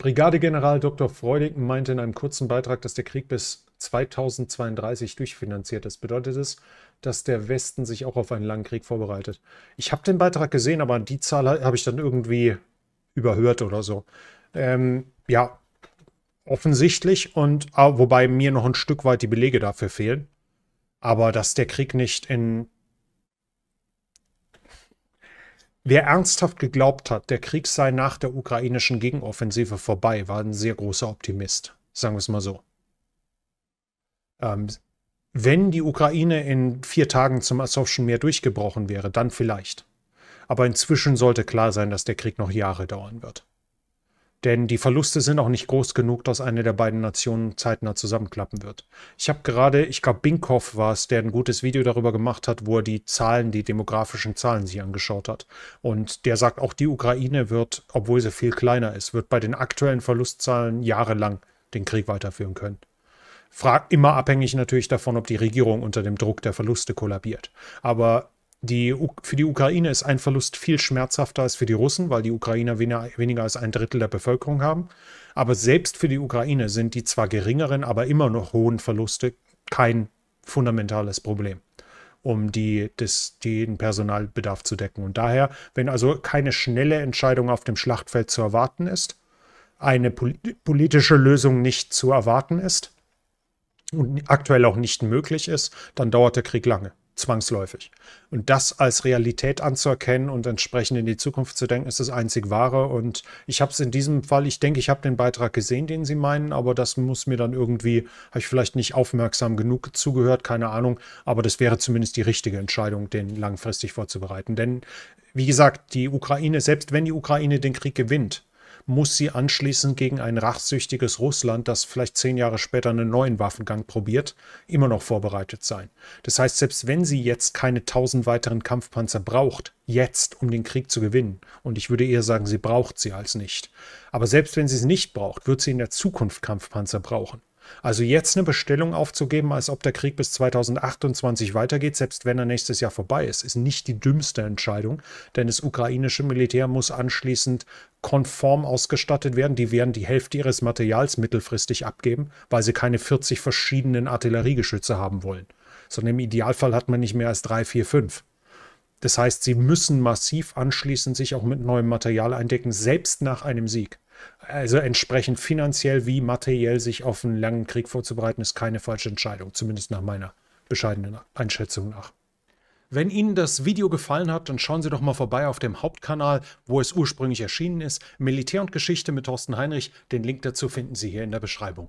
Brigadegeneral Dr. Freudig meinte in einem kurzen Beitrag, dass der Krieg bis 2032 durchfinanziert ist. Bedeutet es, dass der Westen sich auch auf einen langen Krieg vorbereitet? Ich habe den Beitrag gesehen, aber die Zahl habe ich dann irgendwie überhört oder so. Ähm, ja, offensichtlich und wobei mir noch ein Stück weit die Belege dafür fehlen. Aber dass der Krieg nicht in Wer ernsthaft geglaubt hat, der Krieg sei nach der ukrainischen Gegenoffensive vorbei, war ein sehr großer Optimist. Sagen wir es mal so. Ähm, wenn die Ukraine in vier Tagen zum Asowschen Meer durchgebrochen wäre, dann vielleicht. Aber inzwischen sollte klar sein, dass der Krieg noch Jahre dauern wird. Denn die Verluste sind auch nicht groß genug, dass eine der beiden Nationen zeitnah zusammenklappen wird. Ich habe gerade, ich glaube, Binkhoff war es, der ein gutes Video darüber gemacht hat, wo er die Zahlen, die demografischen Zahlen sich angeschaut hat. Und der sagt, auch die Ukraine wird, obwohl sie viel kleiner ist, wird bei den aktuellen Verlustzahlen jahrelang den Krieg weiterführen können. Frag, immer abhängig natürlich davon, ob die Regierung unter dem Druck der Verluste kollabiert. Aber die, für die Ukraine ist ein Verlust viel schmerzhafter als für die Russen, weil die Ukrainer weniger, weniger als ein Drittel der Bevölkerung haben. Aber selbst für die Ukraine sind die zwar geringeren, aber immer noch hohen Verluste kein fundamentales Problem, um die, das, den Personalbedarf zu decken. Und daher, wenn also keine schnelle Entscheidung auf dem Schlachtfeld zu erwarten ist, eine politische Lösung nicht zu erwarten ist und aktuell auch nicht möglich ist, dann dauert der Krieg lange zwangsläufig. Und das als Realität anzuerkennen und entsprechend in die Zukunft zu denken, ist das einzig Wahre. Und ich habe es in diesem Fall, ich denke, ich habe den Beitrag gesehen, den Sie meinen, aber das muss mir dann irgendwie, habe ich vielleicht nicht aufmerksam genug zugehört, keine Ahnung, aber das wäre zumindest die richtige Entscheidung, den langfristig vorzubereiten. Denn, wie gesagt, die Ukraine, selbst wenn die Ukraine den Krieg gewinnt, muss sie anschließend gegen ein rachsüchtiges Russland, das vielleicht zehn Jahre später einen neuen Waffengang probiert, immer noch vorbereitet sein. Das heißt, selbst wenn sie jetzt keine tausend weiteren Kampfpanzer braucht, jetzt, um den Krieg zu gewinnen, und ich würde eher sagen, sie braucht sie als nicht, aber selbst wenn sie es nicht braucht, wird sie in der Zukunft Kampfpanzer brauchen. Also jetzt eine Bestellung aufzugeben, als ob der Krieg bis 2028 weitergeht, selbst wenn er nächstes Jahr vorbei ist, ist nicht die dümmste Entscheidung, denn das ukrainische Militär muss anschließend konform ausgestattet werden. Die werden die Hälfte ihres Materials mittelfristig abgeben, weil sie keine 40 verschiedenen Artilleriegeschütze haben wollen. Sondern im Idealfall hat man nicht mehr als drei, vier, fünf. Das heißt, sie müssen massiv anschließend sich auch mit neuem Material eindecken, selbst nach einem Sieg also entsprechend finanziell wie materiell sich auf einen langen Krieg vorzubereiten, ist keine falsche Entscheidung, zumindest nach meiner bescheidenen Einschätzung nach. Wenn Ihnen das Video gefallen hat, dann schauen Sie doch mal vorbei auf dem Hauptkanal, wo es ursprünglich erschienen ist, Militär und Geschichte mit Thorsten Heinrich. Den Link dazu finden Sie hier in der Beschreibung.